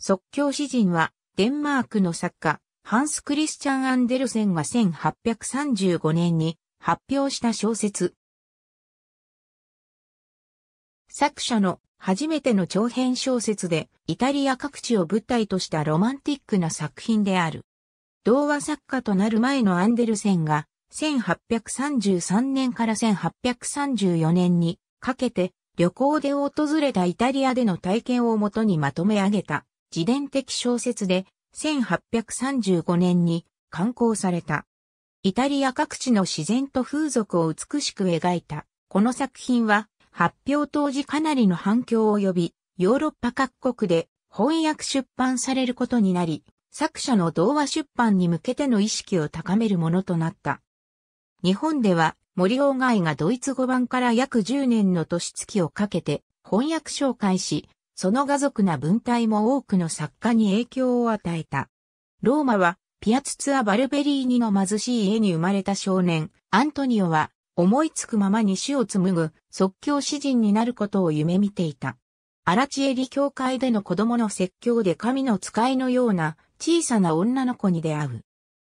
即興詩人は、デンマークの作家、ハンス・クリスチャン・アンデルセンが1835年に発表した小説。作者の初めての長編小説で、イタリア各地を舞台としたロマンティックな作品である。童話作家となる前のアンデルセンが、1833年から1834年にかけて旅行で訪れたイタリアでの体験をもとにまとめ上げた自伝的小説で1835年に刊行された。イタリア各地の自然と風俗を美しく描いた。この作品は発表当時かなりの反響を呼び、ヨーロッパ各国で翻訳出版されることになり、作者の童話出版に向けての意識を高めるものとなった。日本では森鴎外がドイツ語版から約10年の年月をかけて翻訳紹介し、その画族な文体も多くの作家に影響を与えた。ローマは、ピアツツア・バルベリーニの貧しい家に生まれた少年、アントニオは、思いつくままに死を紡ぐ即興詩人になることを夢見ていた。アラチエリ教会での子供の説教で神の使いのような小さな女の子に出会う。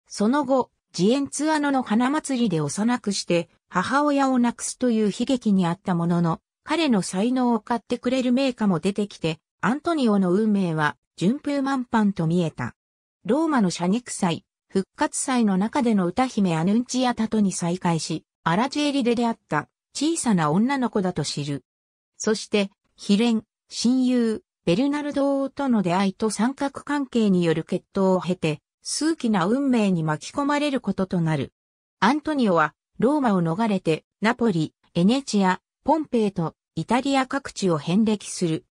その後、ジエンツアノの花祭りで幼くして母親を亡くすという悲劇にあったものの、彼の才能を買ってくれる名家も出てきて、アントニオの運命は順風満帆と見えた。ローマの射肉祭、復活祭の中での歌姫アヌンチアタとに再会し、アラジエリで出会った小さな女の子だと知る。そして、秘連、親友、ベルナルド王との出会いと三角関係による決闘を経て、数奇な運命に巻き込まれることとなる。アントニオは、ローマを逃れて、ナポリ、エネチア、ポンペイとイタリア各地を遍歴する。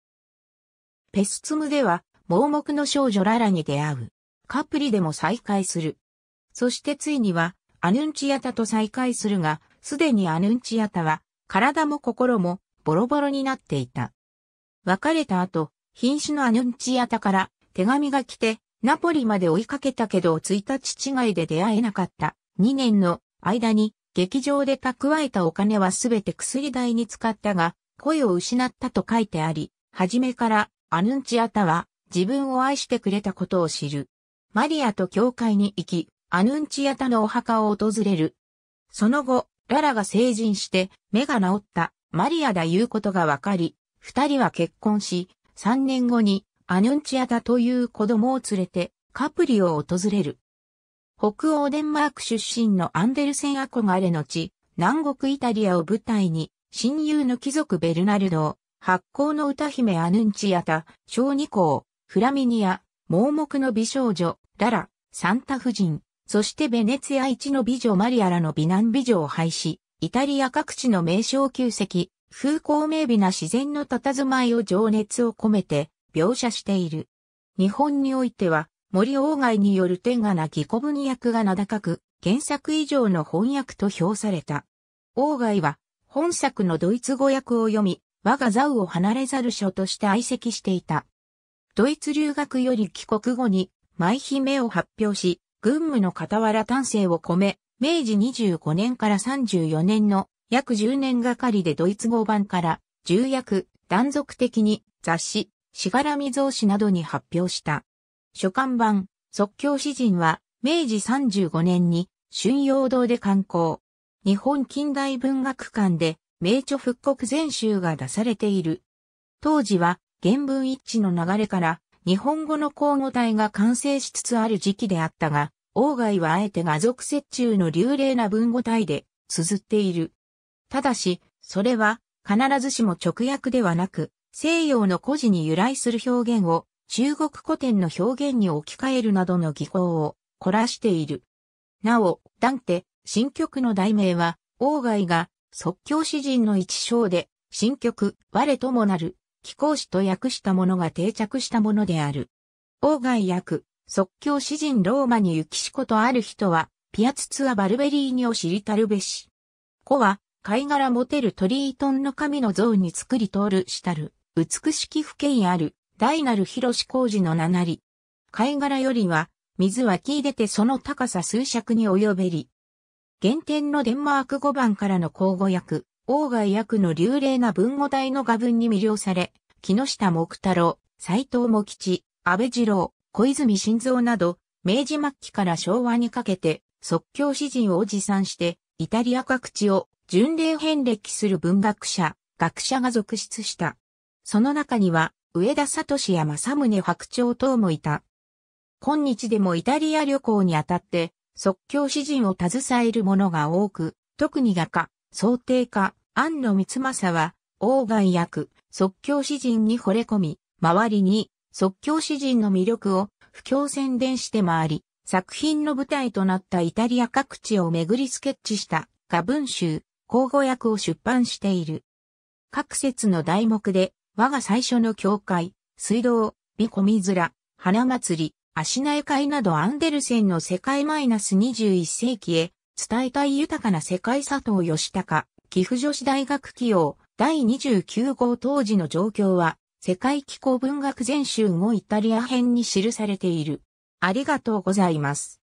ペスツムでは盲目の少女ララに出会う。カプリでも再会する。そしてついにはアヌンチアタと再会するが、すでにアヌンチアタは体も心もボロボロになっていた。別れた後、瀕死のアヌンチアタから手紙が来て、ナポリまで追いかけたけど1日違いで出会えなかった。2年の間に劇場で蓄えたお金はすべて薬代に使ったが、声を失ったと書いてあり、はじめからアヌンチアタは自分を愛してくれたことを知る。マリアと教会に行き、アヌンチアタのお墓を訪れる。その後、ララが成人して目が治ったマリアだいうことがわかり、二人は結婚し、三年後にアヌンチアタという子供を連れてカプリを訪れる。北欧デンマーク出身のアンデルセン憧れの地、南国イタリアを舞台に、親友の貴族ベルナルド発行の歌姫アヌンチアタ、小二項、フラミニア、盲目の美少女、ララ、サンタ夫人、そしてベネツィア一の美女マリアラの美男美女を廃止、イタリア各地の名称旧跡、風光明媚な自然の佇まいを情熱を込めて描写している。日本においては、森鴎外による天がなき古文訳が名高く、原作以上の翻訳と評された。鴎外は、本作のドイツ語訳を読み、我がザウを離れざる書として愛席していた。ドイツ留学より帰国後に、舞姫を発表し、軍務の傍ら丹精を込め、明治25年から34年の約10年がかりでドイツ語版から、重役、断続的に雑誌、しがらみ増誌などに発表した。書簡版、即興詩人は、明治35年に、春陽堂で刊行。日本近代文学館で、名著復刻全集が出されている。当時は、原文一致の流れから、日本語の交互体が完成しつつある時期であったが、王外はあえて画族折衷の流麗な文語体で、綴っている。ただし、それは、必ずしも直訳ではなく、西洋の古事に由来する表現を中国古典の表現に置き換えるなどの技法を凝らしている。なお、ダンテ、新曲の題名は、王外が即興詩人の一章で、新曲、我ともなる、気候詩と訳したものが定着したものである。王外訳、即興詩人ローマに行きしことある人は、ピアツツア・バルベリーニを知りたるべし。子は、貝殻持てるトリートンの神の像に作り通るしたる、美しき府県ある、大なる広志工事の名なり。貝殻よりは、水湧き出てその高さ数尺に及べり。原点のデンマーク語版からの口語訳、王外訳の流麗な文語体の画文に魅了され、木下木太郎、斎藤茂吉、安倍次郎、小泉晋三など、明治末期から昭和にかけて、即興詩人を持参して、イタリア各地を巡礼遍歴する文学者、学者が続出した。その中には、上田聡や正宗白鳥等もいた。今日でもイタリア旅行にあたって、即興詩人を携える者が多く、特に画家、想定家、安野光政は、王外役、即興詩人に惚れ込み、周りに即興詩人の魅力を不況宣伝して回り、作品の舞台となったイタリア各地を巡りスケッチした画文集、交互訳を出版している。各説の題目で我が最初の教会、水道、美込み面、花祭り、足苗会などアンデルセンの世界マイナス21世紀へ、伝えたい豊かな世界佐藤義隆、岐阜女子大学起用、第29号当時の状況は、世界気候文学全集もイタリア編に記されている。ありがとうございます。